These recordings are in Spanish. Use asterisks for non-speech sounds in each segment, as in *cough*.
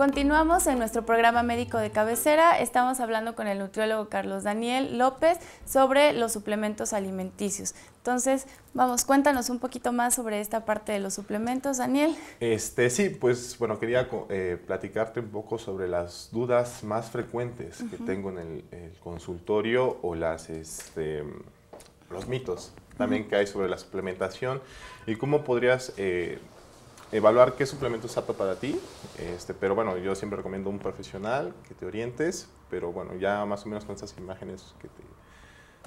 Continuamos en nuestro programa médico de cabecera. Estamos hablando con el nutriólogo Carlos Daniel López sobre los suplementos alimenticios. Entonces, vamos, cuéntanos un poquito más sobre esta parte de los suplementos, Daniel. Este, sí, pues bueno, quería eh, platicarte un poco sobre las dudas más frecuentes que tengo en el, consultorio o las, este, los mitos también que hay sobre la suplementación y cómo podrías eh, evaluar qué suplemento es apto para ti. Este, pero bueno, yo siempre recomiendo un profesional que te orientes, pero bueno, ya más o menos con estas imágenes que te,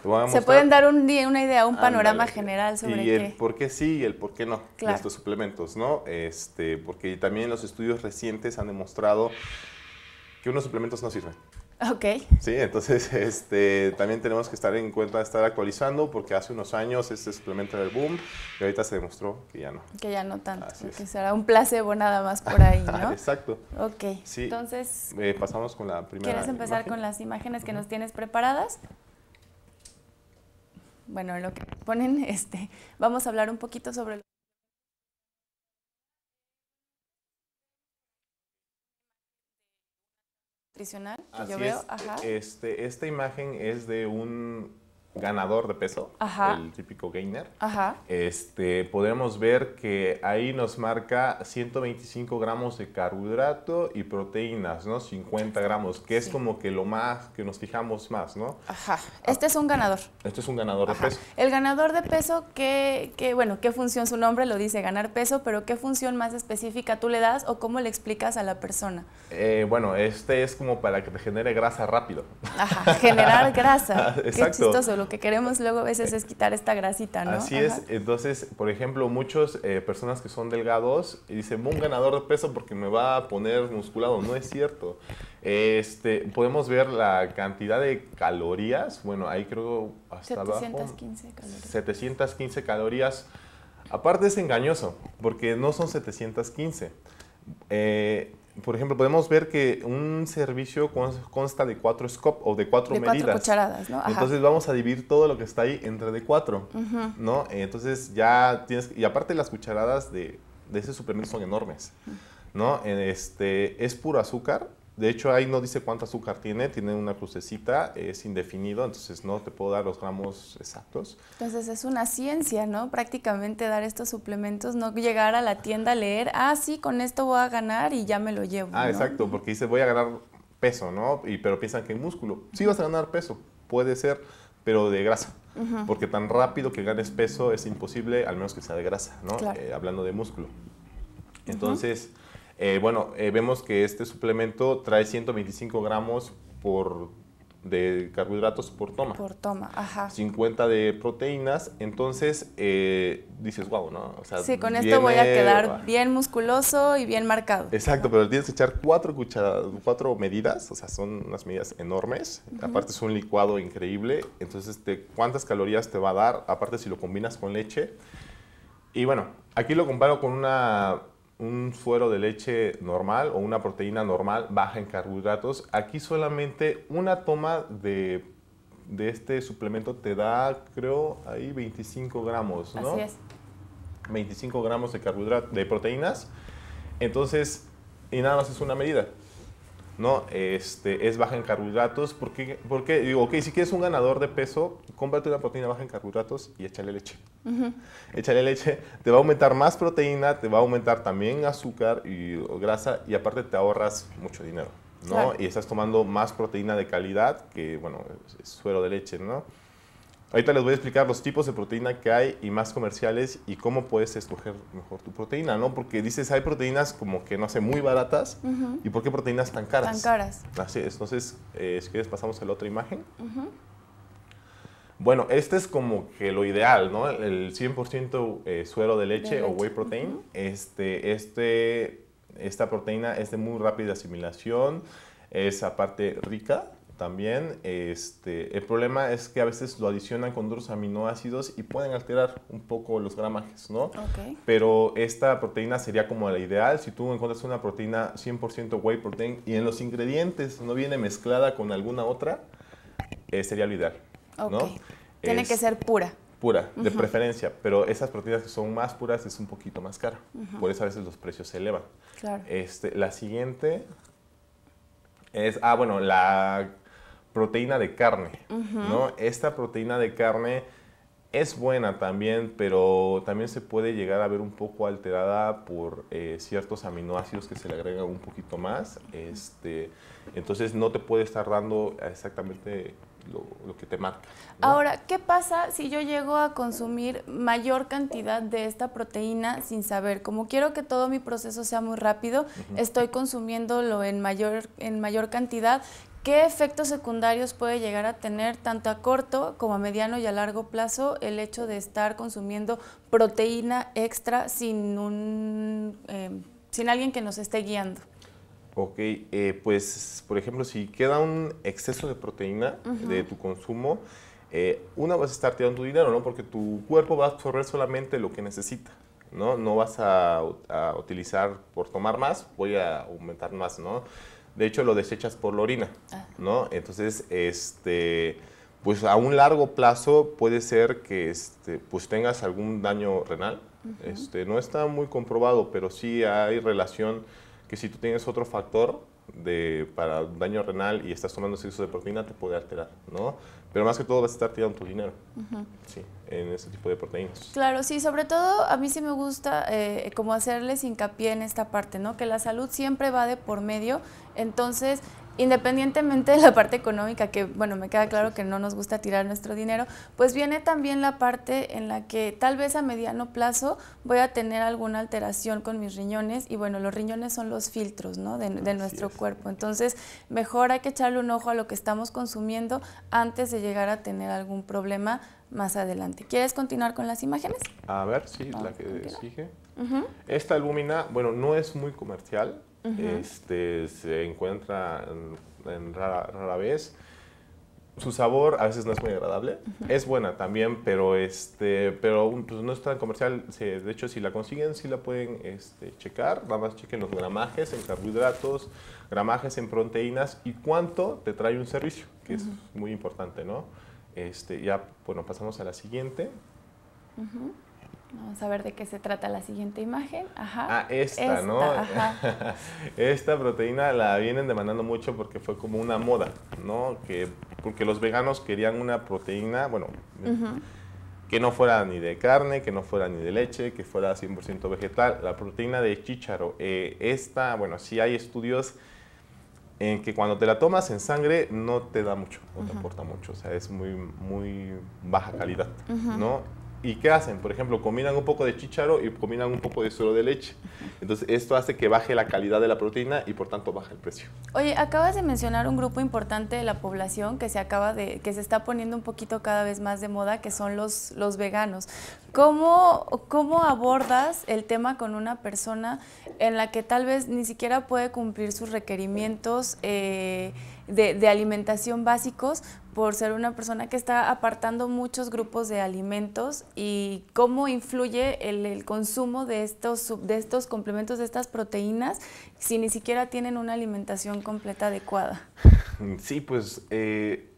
voy a mostrar. Se pueden dar un, una idea, un panorama general sobre y el por qué sí y el por qué no de estos suplementos, ¿no? Este, porque también los estudios recientes han demostrado que unos suplementos no sirven. Ok. Sí, entonces *laughs* este, también tenemos que estar en cuenta de estar actualizando porque hace unos años este suplemento era el boom y ahorita se demostró que ya no. Que ya no tanto, que será un placebo nada más por ahí, *laughs* ¿no? Exacto. Ok, entonces... Eh, pasamos con la primera ¿Quieres empezar con las imágenes que nos tienes preparadas? Bueno, lo que ponen, *laughs* este, vamos a hablar un poquito sobre... nutricional que Así yo veo. Es, Ajá. Este, esta imagen es de un ganador de peso, el típico gainer, este, podemos ver que ahí nos marca 125 gramos de carbohidrato y proteínas, ¿no? 50 gramos, que es como que lo más que nos fijamos más, ¿no? Ajá. Ah. Este es un ganador. Este es un ganador de peso. El ganador de peso, ¿qué, bueno, qué función? Su nombre lo dice, ganar peso, pero ¿qué función más específica tú le das o cómo le explicas a la persona? Eh, bueno, este es como para que te genere grasa rápido. Ajá, generar *laughs* grasa. Ah, exacto. Qué chistoso, lo que queremos luego a veces es quitar esta grasita, ¿no? Así es. Entonces, por ejemplo, muchas eh, personas que son delgados dicen, un ganador de peso porque me va a poner musculado. No es cierto. Este, podemos ver la cantidad de calorías. Bueno, ahí creo hasta 715 Calorías. 715 calorías. Aparte es engañoso, porque no son 715 por ejemplo, podemos ver que un servicio consta de cuatro scope o de cuatro de medidas. cucharadas, ¿no? Entonces vamos a dividir todo lo que está ahí entre de cuatro, ¿no? Entonces ya tienes, y aparte las cucharadas de, ese suplemento son enormes, ¿no? Este, es puro azúcar, de hecho, ahí no dice cuánto azúcar tiene, tiene una crucecita, es indefinido, entonces no te puedo dar los gramos exactos. Entonces es una ciencia, ¿no? Prácticamente dar estos suplementos, no llegar a la tienda a leer, ah, sí, con esto voy a ganar y ya me lo llevo. Ah, exacto, porque dice voy a ganar peso, ¿no? Y, pero piensan que en músculo. Sí vas a ganar peso, puede ser, pero de grasa. Porque tan rápido que ganes peso es imposible, al menos que sea de grasa, ¿no? Eh, hablando de músculo. Entonces... Eh, bueno, eh, vemos que este suplemento trae 125 gramos de carbohidratos por toma. Por toma, ajá. 50 de proteínas, entonces eh, dices, wow, ¿no? sí, con esto voy a quedar bien musculoso y bien marcado. Exacto, pero tienes que echar cuatro, cuatro medidas, o sea, son unas medidas enormes. Aparte es un licuado increíble, entonces este, cuántas calorías te va a dar, aparte si lo combinas con leche. Y bueno, aquí lo comparo con una un suero de leche normal o una proteína normal baja en carbohidratos, aquí solamente una toma de, este suplemento te da, creo, ahí 25 gramos, ¿no? Así es. 25 gramos de, de proteínas. Entonces, y nada más es una medida. ¿no? Este, es baja en carbohidratos, porque, digo, ok, si quieres un ganador de peso, cómprate una proteína baja en carbohidratos y échale leche. Échale leche, te va a aumentar más proteína, te va a aumentar también azúcar y grasa y aparte te ahorras mucho dinero, ¿no? Y estás tomando más proteína de calidad, que bueno, suero de leche, ¿no? Ahorita les voy a explicar los tipos de proteína que hay y más comerciales y cómo puedes escoger mejor tu proteína, ¿no? Porque dices, hay proteínas como que, no sé, muy baratas. ¿Y por qué proteínas tan caras? Tan caras. Así es. Entonces, eh, si quieres, pasamos a la otra imagen. Bueno, este es como que lo ideal, ¿no? El 100% eh, suero de leche, o whey protein. este, este, esta proteína es de muy rápida asimilación, es aparte rica también. Este, el problema es que a veces lo adicionan con otros aminoácidos y pueden alterar un poco los gramajes, ¿no? Ok. Pero esta proteína sería como la ideal. Si tú encuentras una proteína 100% whey protein y en los ingredientes no viene mezclada con alguna otra, eh, sería lo ideal, ¿no? Tiene que ser pura. Pura, de preferencia, pero esas proteínas que son más puras es un poquito más caro. Por eso a veces los precios se elevan. Claro. Este, la siguiente es, ah, bueno, la proteína de carne, ¿no? Esta proteína de carne es buena también, pero también se puede llegar a ver un poco alterada por eh, ciertos aminoácidos que se le agregan un poquito más. Este, entonces no te puede estar dando exactamente lo, que te marca. Ahora, ¿qué pasa si yo llego a consumir mayor cantidad de esta proteína sin saber? Como quiero que todo mi proceso sea muy rápido, estoy consumiéndolo en mayor, en mayor cantidad ¿Qué efectos secundarios puede llegar a tener tanto a corto como a mediano y a largo plazo el hecho de estar consumiendo proteína extra sin, un, em, sin alguien que nos esté guiando? Ok, eh, pues por ejemplo, si queda un exceso de proteína de tu consumo, eh, una vas a estar tirando tu dinero, ¿no? Porque tu cuerpo va a absorber solamente lo que necesita, ¿no? No vas a utilizar por tomar más, voy a aumentar más, ¿no? de hecho lo desechas por la orina, ah. ¿no? Entonces, este, pues a un largo plazo puede ser que este, pues tengas algún daño renal. este, no está muy comprobado, pero sí hay relación que si tú tienes otro factor, de, para daño renal y estás tomando exceso de proteína, te puede alterar, ¿no? Pero más que todo vas a estar tirando tu dinero, sí, en ese tipo de proteínas. Claro, sí, sobre todo a mí sí me gusta eh, como hacerles hincapié en esta parte, ¿no? Que la salud siempre va de por medio, entonces independientemente de la parte económica, que bueno, me queda claro que no nos gusta tirar nuestro dinero, pues viene también la parte en la que tal vez a mediano plazo voy a tener alguna alteración con mis riñones y bueno, los riñones son los filtros ¿no? de, nuestro cuerpo, entonces mejor hay que echarle un ojo a lo que estamos consumiendo antes de llegar a tener algún problema más adelante. ¿Quieres continuar con las imágenes? A ver, sí, ah, la que exige. Esta albúmina, bueno, no es muy comercial, este, se encuentra en, rara, vez. Su sabor a veces no es muy agradable. Es buena también, pero, este, pero pues, no es tan comercial. De hecho, si la consiguen, si la pueden este, checar. Nada más chequen los gramajes en carbohidratos, gramajes en proteínas y cuánto te trae un servicio, que es muy importante, ¿no? Este, ya, bueno, pasamos a la siguiente. Vamos a ver de qué se trata la siguiente imagen. Ajá. Ah, esta, ¿no? *laughs* esta proteína la vienen demandando mucho porque fue como una moda, ¿no? Que, porque los veganos querían una proteína, bueno, que no fuera ni de carne, que no fuera ni de leche, que fuera 100% vegetal. La proteína de chícharo, eh, esta, bueno, sí hay estudios en que cuando te la tomas en sangre no te da mucho, no te aporta mucho, o sea, es muy, muy baja calidad, ¿no? ¿Y qué hacen? Por ejemplo, combinan un poco de chícharo y combinan un poco de suero de leche. Entonces, esto hace que baje la calidad de la proteína y por tanto baja el precio. Oye, acabas de mencionar un grupo importante de la población que se acaba de que se está poniendo un poquito cada vez más de moda, que son los los veganos. ¿Cómo cómo abordas el tema con una persona en la que tal vez ni siquiera puede cumplir sus requerimientos eh, de, alimentación básicos por ser una persona que está apartando muchos grupos de alimentos y cómo influye el, consumo de estos, de estos complementos, de estas proteínas, si ni siquiera tienen una alimentación completa adecuada. *laughs* Sí, pues... Eh,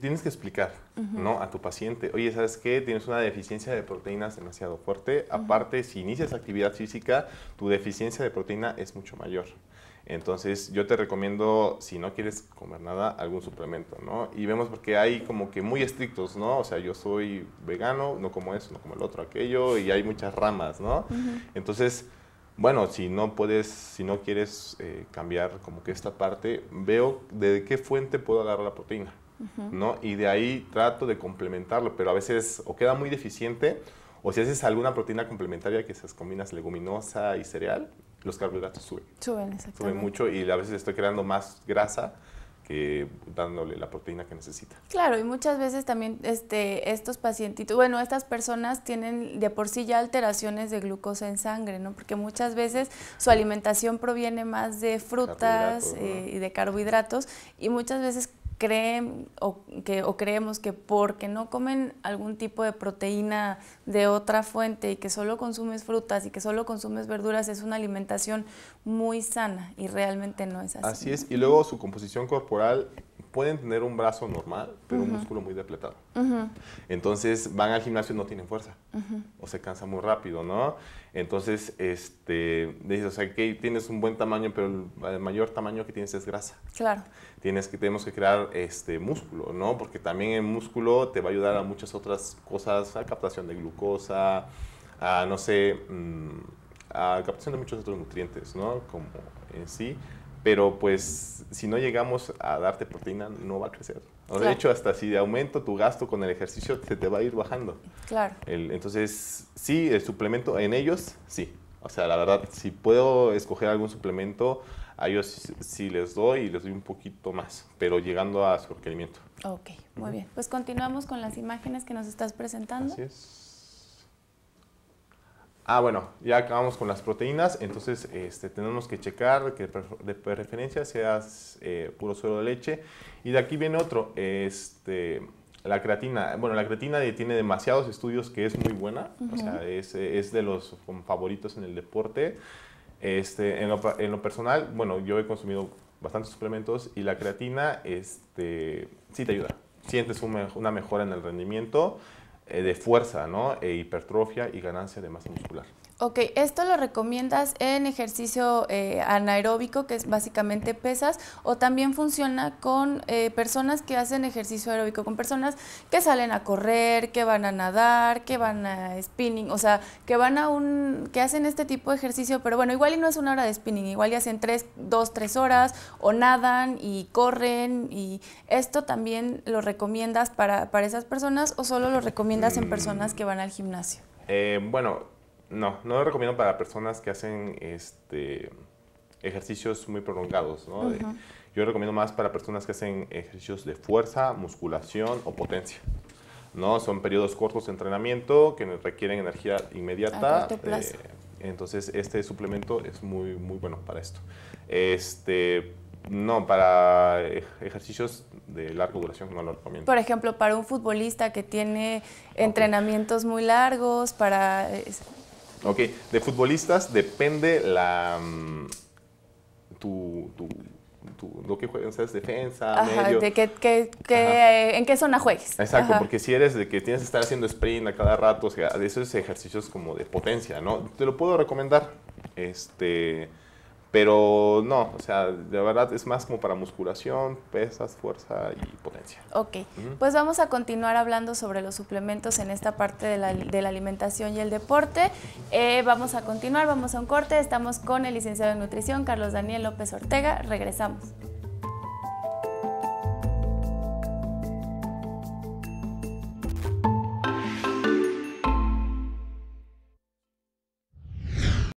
tienes que explicar ¿no? a tu paciente, oye, ¿sabes qué? Tienes una deficiencia de proteínas demasiado fuerte. Aparte, si inicias actividad física, tu deficiencia de proteína es mucho mayor. Entonces yo te recomiendo, si no quieres comer nada, algún suplemento, ¿no? Y vemos porque hay como que muy estrictos, ¿no? O sea, yo soy vegano, no como eso, no como el otro, aquello, y hay muchas ramas, ¿no? Entonces, bueno, si no puedes, si no quieres eh, cambiar como que esta parte, veo de qué fuente puedo agarrar la proteína, ¿no? Y de ahí trato de complementarlo, pero a veces o queda muy deficiente o si haces alguna proteína complementaria que seas, combinas leguminosa y cereal, los carbohidratos suben. Suben, Suben mucho y a veces estoy creando más grasa que dándole la proteína que necesita. Claro, y muchas veces también este, estos pacientitos, bueno, estas personas tienen de por sí ya alteraciones de glucosa en sangre, ¿no? Porque muchas veces su alimentación proviene más de frutas eh, y de carbohidratos y muchas veces creen o, que, o creemos que porque no comen algún tipo de proteína de otra fuente y que solo consumes frutas y que solo consumes verduras es una alimentación muy sana y realmente no es así. Así es, y luego su composición corporal pueden tener un brazo normal, pero un músculo muy depletado. Entonces van al gimnasio y no tienen fuerza o se cansa muy rápido, ¿no? Entonces, este, dices, o sea, que tienes un buen tamaño, pero el, mayor tamaño que tienes es grasa. Claro. Tienes que, tenemos que crear este músculo, ¿no? Porque también el músculo te va a ayudar a muchas otras cosas, a captación de glucosa, a, no sé, mm, a captación de muchos otros nutrientes, ¿no? Como en sí pero pues si no llegamos a darte proteína, no va a crecer. De hecho, hasta si aumento tu gasto con el ejercicio, se te va a ir bajando. Claro. entonces, sí, el suplemento en ellos, sí. O sea, la verdad, si puedo escoger algún suplemento, a ellos sí, les doy y les doy un poquito más, pero llegando a su requerimiento. Ok, muy bien. Pues continuamos con las imágenes que nos estás presentando. Así Ah, bueno, ya acabamos con las proteínas, entonces este, tenemos que checar que de preferencia seas eh, puro suero de leche. Y de aquí viene otro, este, la creatina. Bueno, la creatina tiene demasiados estudios que es muy buena, o sea, es, de los favoritos en el deporte. Este, en, lo, personal, bueno, yo he consumido bastantes suplementos y la creatina este, sí te ayuda. Sientes una mejora en el rendimiento. Eh, de fuerza, ¿no? E hipertrofia y ganancia de masa muscular. Ok, esto lo recomiendas en ejercicio eh, anaeróbico, que es básicamente pesas, o también funciona con eh, personas que hacen ejercicio aeróbico, con personas que salen a correr, que van a nadar, que van a spinning, o sea, que van a un, que hacen este tipo de ejercicio, pero bueno, igual y no es una hora de spinning, igual y hacen tres, dos, tres horas, o nadan y corren, y esto también lo recomiendas para, para esas personas, o solo lo recomiendas en personas que van al gimnasio. Eh, bueno, no, no lo recomiendo para personas que hacen este, ejercicios muy prolongados. ¿no? yo recomiendo más para personas que hacen ejercicios de fuerza, musculación o potencia. ¿no? Son periodos cortos de entrenamiento que requieren energía inmediata. Eh, entonces, este suplemento es muy, muy bueno para esto. Este, no, para ejercicios de larga duración no lo recomiendo. Por ejemplo, para un futbolista que tiene entrenamientos muy largos, para Ok, de futbolistas depende la. Mm, tu, tu tu, lo que juegas, defensa, De en qué zona juegues. Exacto, porque si eres de que tienes que estar haciendo sprint a cada rato, o sea, esos ejercicios como de potencia, ¿no? Te lo puedo recomendar. Este, pero no, o sea, de verdad es más como para musculación, pesas, fuerza y potencia. Ok, pues vamos a continuar hablando sobre los suplementos en esta parte de la, alimentación y el deporte. Eh, vamos a continuar, vamos a un corte. Estamos con el licenciado en nutrición, Carlos Daniel López Ortega. Regresamos.